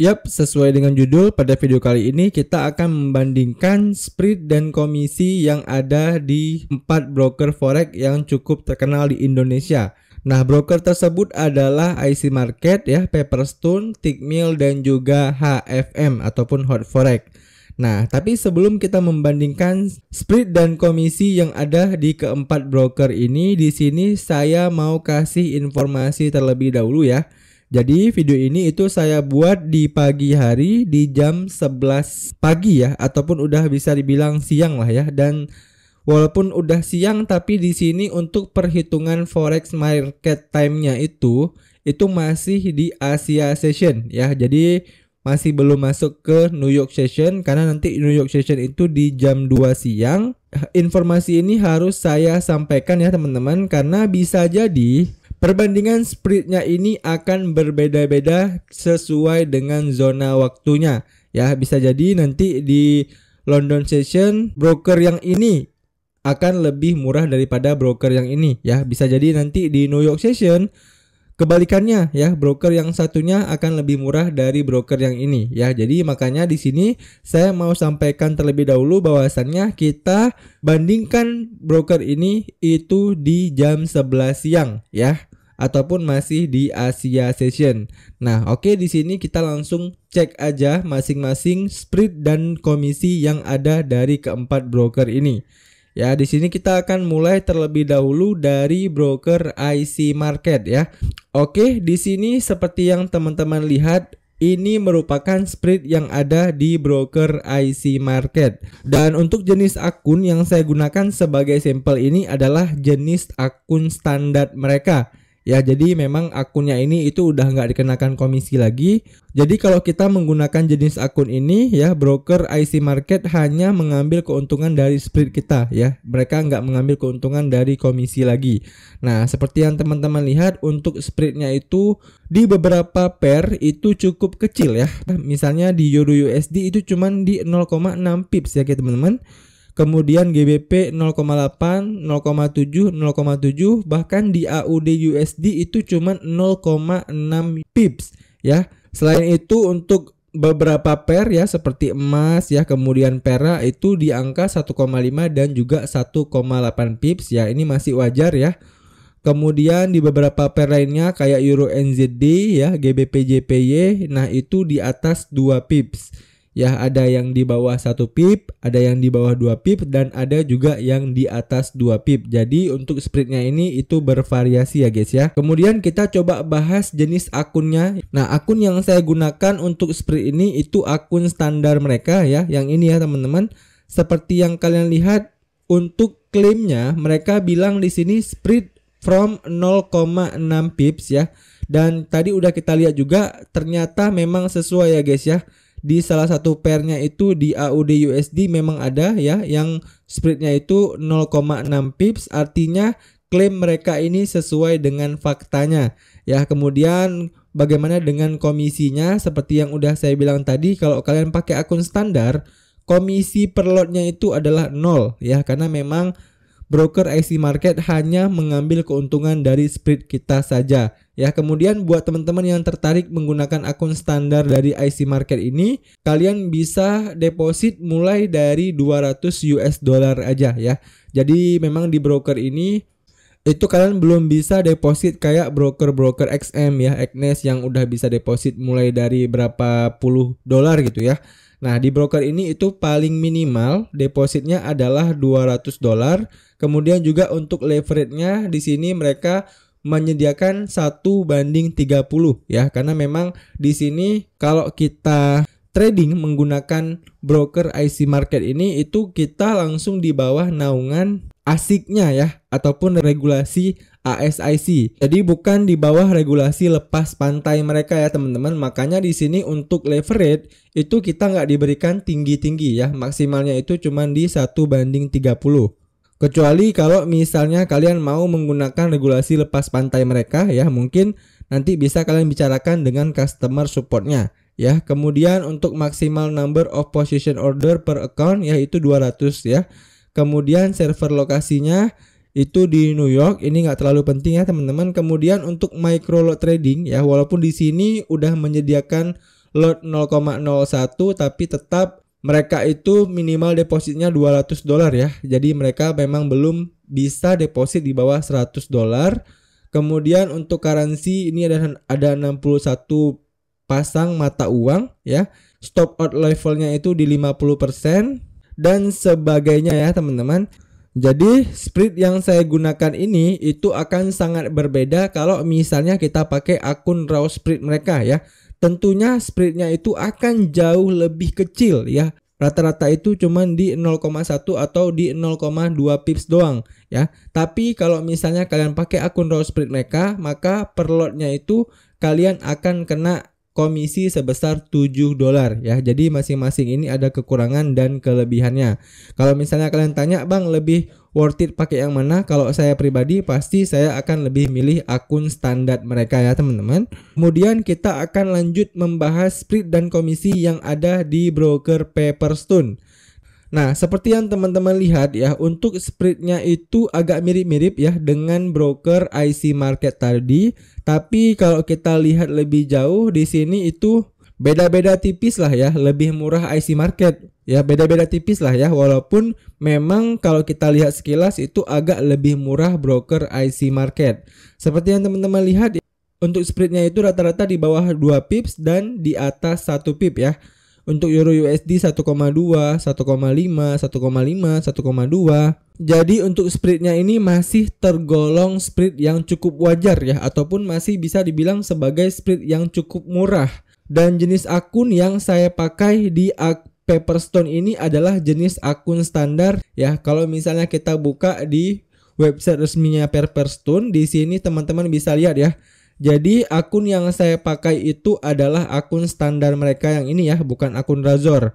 Yap, sesuai dengan judul, pada video kali ini kita akan membandingkan spread dan komisi yang ada di empat broker forex yang cukup terkenal di Indonesia. Nah, broker tersebut adalah IC Market ya, Paperstone, Tickmill dan juga HFM ataupun Hot Forex. Nah, tapi sebelum kita membandingkan spread dan komisi yang ada di keempat broker ini, di sini saya mau kasih informasi terlebih dahulu ya. Jadi video ini itu saya buat di pagi hari di jam 11 pagi ya ataupun udah bisa dibilang siang lah ya dan walaupun udah siang tapi di sini untuk perhitungan forex market time-nya itu itu masih di Asia session ya. Jadi masih belum masuk ke New York Session karena nanti New York Session itu di jam 2 siang. Informasi ini harus saya sampaikan ya teman-teman karena bisa jadi Perbandingan spritnya ini akan berbeda-beda sesuai dengan zona waktunya. Ya, bisa jadi nanti di London session broker yang ini akan lebih murah daripada broker yang ini ya. Bisa jadi nanti di New York session kebalikannya ya, broker yang satunya akan lebih murah dari broker yang ini ya. Jadi makanya di sini saya mau sampaikan terlebih dahulu bahwasannya kita bandingkan broker ini itu di jam 11 siang ya ataupun masih di Asia Session. Nah, oke okay, di sini kita langsung cek aja masing-masing spread dan komisi yang ada dari keempat broker ini. Ya, di sini kita akan mulai terlebih dahulu dari broker IC Market ya. Oke, di sini seperti yang teman-teman lihat ini merupakan spread yang ada di broker IC Market. Dan untuk jenis akun yang saya gunakan sebagai sampel ini adalah jenis akun standar mereka. Ya, jadi memang akunnya ini itu udah nggak dikenakan komisi lagi. Jadi kalau kita menggunakan jenis akun ini ya, broker IC Market hanya mengambil keuntungan dari split kita ya. Mereka nggak mengambil keuntungan dari komisi lagi. Nah, seperti yang teman-teman lihat untuk splitnya itu di beberapa pair itu cukup kecil ya. Misalnya di Euro USD itu cuman di 0,6 pips ya, teman-teman. Kemudian GBP 0,8, 0,7, 0,7 bahkan di AUD USD itu cuma 0,6 pips ya. Selain itu untuk beberapa pair ya seperti emas ya kemudian perak itu di angka 1,5 dan juga 1,8 pips ya ini masih wajar ya kemudian di beberapa pair lainnya kayak euro NZD ya GBP JPY nah itu di atas 2 pips ya ada yang di bawah satu pip, ada yang di bawah dua pip dan ada juga yang di atas dua pip. Jadi untuk spreadnya ini itu bervariasi ya guys ya. Kemudian kita coba bahas jenis akunnya. Nah, akun yang saya gunakan untuk spread ini itu akun standar mereka ya, yang ini ya teman-teman. Seperti yang kalian lihat untuk klaimnya mereka bilang di sini spread from 0,6 pips ya. Dan tadi udah kita lihat juga ternyata memang sesuai ya guys ya di salah satu pairnya itu di AUD USD memang ada ya yang spreadnya itu 0,6 pips artinya klaim mereka ini sesuai dengan faktanya ya kemudian bagaimana dengan komisinya seperti yang udah saya bilang tadi kalau kalian pakai akun standar komisi per lotnya itu adalah nol ya karena memang broker IC market hanya mengambil keuntungan dari spread kita saja. Ya, kemudian buat teman-teman yang tertarik menggunakan akun standar dari IC market ini, kalian bisa deposit mulai dari 200 US dollar aja ya. Jadi memang di broker ini itu kalian belum bisa deposit kayak broker-broker XM ya, Agnes yang udah bisa deposit mulai dari berapa puluh dolar gitu ya. Nah, di broker ini itu paling minimal depositnya adalah 200 dolar. Kemudian juga untuk leverage-nya di sini mereka menyediakan satu banding 30 ya karena memang di sini kalau kita trading menggunakan broker IC market ini itu kita langsung di bawah naungan asiknya ya ataupun regulasi ASIC. Jadi bukan di bawah regulasi lepas pantai mereka ya teman-teman. Makanya di sini untuk leverage itu kita nggak diberikan tinggi-tinggi ya. Maksimalnya itu cuma di satu banding 30. Kecuali kalau misalnya kalian mau menggunakan regulasi lepas pantai mereka ya mungkin nanti bisa kalian bicarakan dengan customer supportnya ya. Kemudian untuk maksimal number of position order per account yaitu 200 ya. Kemudian server lokasinya itu di New York ini nggak terlalu penting ya teman-teman kemudian untuk micro lot trading ya walaupun di sini udah menyediakan lot 0,01 tapi tetap mereka itu minimal depositnya 200 dolar ya jadi mereka memang belum bisa deposit di bawah 100 dolar kemudian untuk currency ini ada ada 61 pasang mata uang ya. Stop out levelnya itu di 50% dan sebagainya ya teman-teman. Jadi split yang saya gunakan ini itu akan sangat berbeda kalau misalnya kita pakai akun raw split mereka ya. Tentunya spreadnya itu akan jauh lebih kecil ya. Rata-rata itu cuma di 0,1 atau di 0,2 pips doang ya. Tapi kalau misalnya kalian pakai akun raw spread mereka, maka per lotnya itu kalian akan kena komisi sebesar 7 dolar ya. Jadi masing-masing ini ada kekurangan dan kelebihannya. Kalau misalnya kalian tanya, "Bang, lebih worth it pakai yang mana?" Kalau saya pribadi pasti saya akan lebih milih akun standar mereka ya, teman-teman. Kemudian kita akan lanjut membahas split dan komisi yang ada di broker Paperstone. Nah, seperti yang teman-teman lihat ya, untuk spreadnya itu agak mirip-mirip ya dengan broker IC market tadi. Tapi kalau kita lihat lebih jauh di sini itu beda-beda tipis lah ya, lebih murah IC market. Ya, beda-beda tipis lah ya, walaupun memang kalau kita lihat sekilas itu agak lebih murah broker IC market. Seperti yang teman-teman lihat, untuk spreadnya itu rata-rata di bawah 2 pips dan di atas 1 pip ya. Untuk euro USD 1,2, 1,5, 1,5, 1,2. Jadi untuk spreadnya ini masih tergolong spread yang cukup wajar ya ataupun masih bisa dibilang sebagai spread yang cukup murah. Dan jenis akun yang saya pakai di Paperstone ini adalah jenis akun standar ya. Kalau misalnya kita buka di website resminya Paperstone di sini teman-teman bisa lihat ya jadi akun yang saya pakai itu adalah akun standar mereka yang ini ya, bukan akun Razor.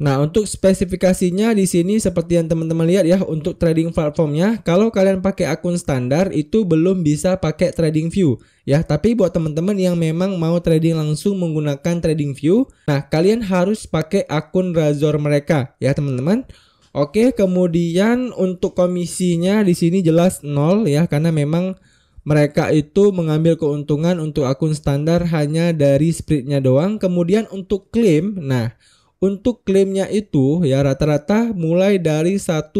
Nah, untuk spesifikasinya di sini seperti yang teman-teman lihat ya, untuk trading platformnya, kalau kalian pakai akun standar itu belum bisa pakai trading view ya. Tapi buat teman-teman yang memang mau trading langsung menggunakan trading view, nah kalian harus pakai akun Razor mereka ya, teman-teman. Oke, kemudian untuk komisinya di sini jelas nol ya karena memang mereka itu mengambil keuntungan untuk akun standar hanya dari spreadnya doang. Kemudian untuk klaim, nah untuk klaimnya itu ya rata-rata mulai dari 1,1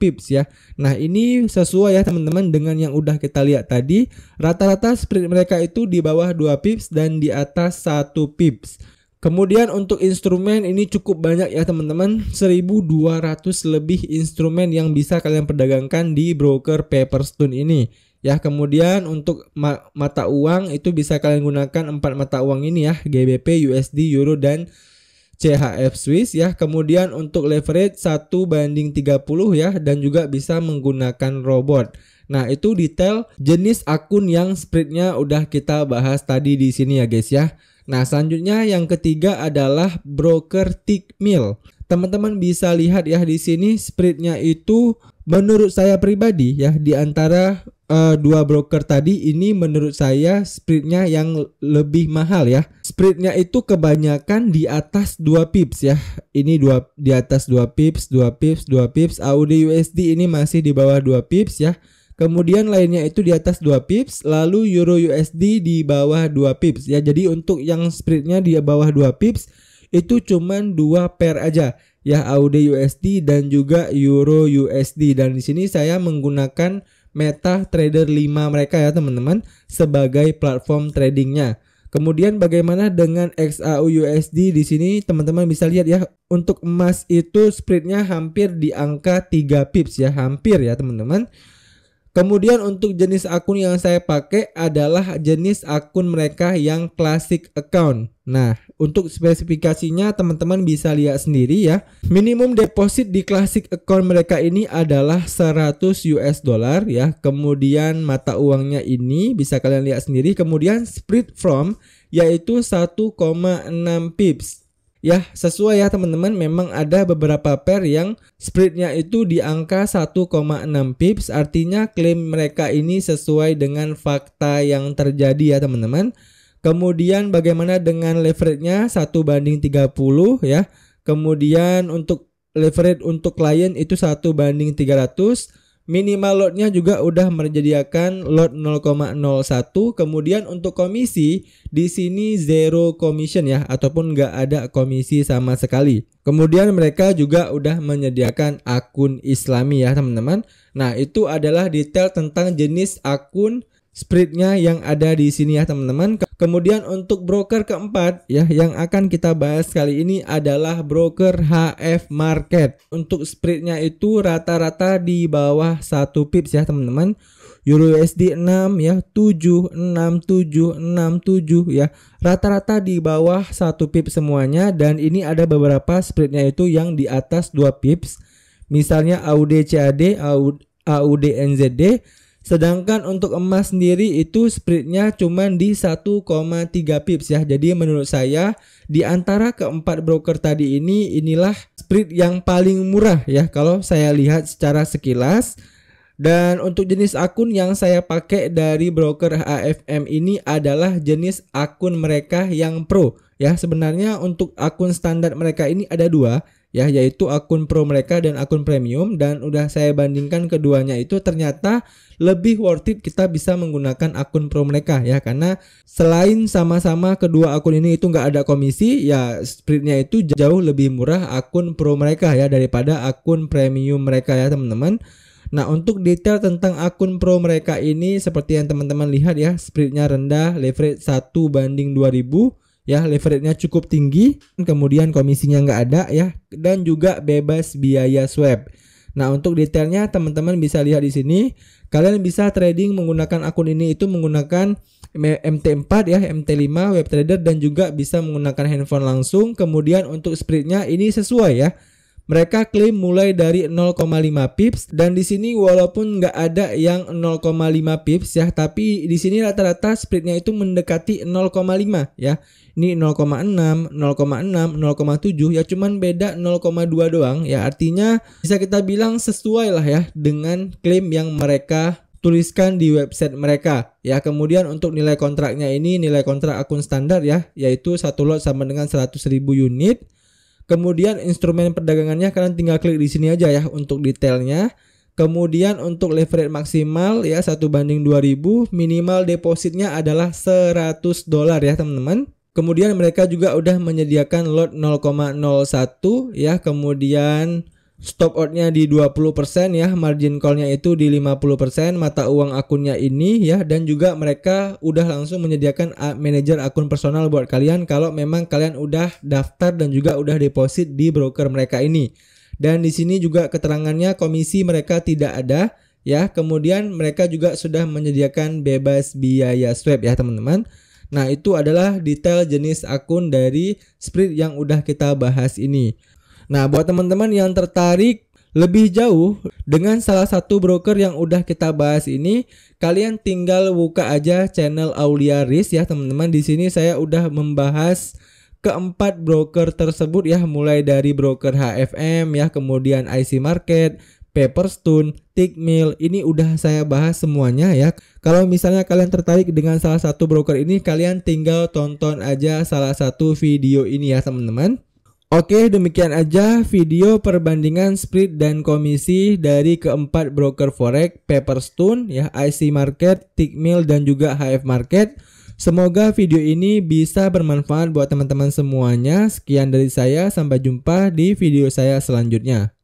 pips ya. Nah ini sesuai ya teman-teman dengan yang udah kita lihat tadi. Rata-rata spread mereka itu di bawah 2 pips dan di atas 1 pips. Kemudian untuk instrumen ini cukup banyak ya teman-teman. 1200 lebih instrumen yang bisa kalian perdagangkan di broker Paperstone ini. Ya, kemudian untuk ma mata uang itu bisa kalian gunakan empat mata uang ini ya, GBP, USD, Euro dan CHF Swiss ya. Kemudian untuk leverage 1 banding 30 ya dan juga bisa menggunakan robot. Nah, itu detail jenis akun yang spreadnya udah kita bahas tadi di sini ya guys ya. Nah, selanjutnya yang ketiga adalah broker tick mill Teman-teman bisa lihat ya di sini spreadnya itu menurut saya pribadi ya di antara uh, dua broker tadi ini menurut saya spreadnya yang lebih mahal ya. Spreadnya itu kebanyakan di atas dua pips ya. Ini dua di atas dua pips, dua pips, dua pips. AUD USD ini masih di bawah dua pips ya. Kemudian lainnya itu di atas dua pips, lalu euro USD di bawah dua pips ya. Jadi untuk yang spreadnya di bawah dua pips itu cuman dua pair aja ya AUD USD dan juga euro USD dan di sini saya menggunakan Meta Trader 5 mereka ya teman-teman sebagai platform tradingnya. Kemudian bagaimana dengan XAU USD di sini teman-teman bisa lihat ya untuk emas itu spreadnya hampir di angka 3 pips ya hampir ya teman-teman. Kemudian untuk jenis akun yang saya pakai adalah jenis akun mereka yang classic account. Nah, untuk spesifikasinya teman-teman bisa lihat sendiri ya. Minimum deposit di classic account mereka ini adalah 100 US dollar ya. Kemudian mata uangnya ini bisa kalian lihat sendiri. Kemudian spread from yaitu 1,6 pips. Ya, sesuai ya teman-teman, memang ada beberapa pair yang spreadnya itu di angka 1,6 pips, artinya klaim mereka ini sesuai dengan fakta yang terjadi ya teman-teman. Kemudian bagaimana dengan leverage-nya 1 banding 30 ya. Kemudian untuk leverage untuk klien itu 1 banding 300. Minimal lotnya juga udah menyediakan lot 0,01. Kemudian untuk komisi di sini zero commission ya ataupun nggak ada komisi sama sekali. Kemudian mereka juga udah menyediakan akun islami ya teman-teman. Nah itu adalah detail tentang jenis akun spreadnya yang ada di sini ya teman-teman. Kemudian untuk broker keempat ya yang akan kita bahas kali ini adalah broker HF Market. Untuk spreadnya itu rata-rata di bawah 1 pips ya teman-teman. Euro USD 6 ya 7 6 7 6 7 ya. Rata-rata di bawah 1 pips semuanya dan ini ada beberapa spreadnya itu yang di atas 2 pips. Misalnya AUD CAD, AUD NZD Sedangkan untuk emas sendiri itu spreadnya cuma di 1,3 pips ya. Jadi menurut saya di antara keempat broker tadi ini inilah spread yang paling murah ya kalau saya lihat secara sekilas. Dan untuk jenis akun yang saya pakai dari broker AFM ini adalah jenis akun mereka yang pro ya. Sebenarnya untuk akun standar mereka ini ada dua ya yaitu akun pro mereka dan akun premium dan udah saya bandingkan keduanya itu ternyata lebih worth it kita bisa menggunakan akun pro mereka ya karena selain sama-sama kedua akun ini itu nggak ada komisi ya spreadnya itu jauh lebih murah akun pro mereka ya daripada akun premium mereka ya teman-teman Nah untuk detail tentang akun pro mereka ini seperti yang teman-teman lihat ya spreadnya rendah leverage 1 banding 2000 ya leverage-nya cukup tinggi, kemudian komisinya nggak ada ya, dan juga bebas biaya swap. Nah untuk detailnya teman-teman bisa lihat di sini, kalian bisa trading menggunakan akun ini itu menggunakan MT4 ya, MT5 web trader dan juga bisa menggunakan handphone langsung. Kemudian untuk spreadnya ini sesuai ya mereka klaim mulai dari 0,5 pips dan di sini walaupun nggak ada yang 0,5 pips ya, tapi di sini rata-rata spreadnya itu mendekati 0,5 ya. Ini 0,6, 0,6, 0,7 ya cuman beda 0,2 doang ya. Artinya bisa kita bilang sesuai lah ya dengan klaim yang mereka tuliskan di website mereka ya kemudian untuk nilai kontraknya ini nilai kontrak akun standar ya yaitu satu lot sama dengan 100.000 unit Kemudian instrumen perdagangannya kalian tinggal klik di sini aja ya untuk detailnya. Kemudian untuk leverage maksimal ya satu banding 2000, minimal depositnya adalah 100 dolar ya teman-teman. Kemudian mereka juga udah menyediakan lot 0,01 ya, kemudian Stop outnya di 20% ya, margin callnya itu di 50%, mata uang akunnya ini ya, dan juga mereka udah langsung menyediakan manajer akun personal buat kalian kalau memang kalian udah daftar dan juga udah deposit di broker mereka ini. Dan di sini juga keterangannya komisi mereka tidak ada ya, kemudian mereka juga sudah menyediakan bebas biaya swap ya teman-teman. Nah itu adalah detail jenis akun dari spread yang udah kita bahas ini. Nah, buat teman-teman yang tertarik lebih jauh dengan salah satu broker yang udah kita bahas ini, kalian tinggal buka aja channel Aulia Riz ya teman-teman. Di sini saya udah membahas keempat broker tersebut ya mulai dari broker HFM ya, kemudian IC Market, Paperstone, Tickmill, ini udah saya bahas semuanya ya. Kalau misalnya kalian tertarik dengan salah satu broker ini, kalian tinggal tonton aja salah satu video ini ya teman-teman. Oke, demikian aja video perbandingan split dan komisi dari keempat broker forex, Paperstone, ya, IC Market, Tickmill dan juga HF Market. Semoga video ini bisa bermanfaat buat teman-teman semuanya. Sekian dari saya, sampai jumpa di video saya selanjutnya.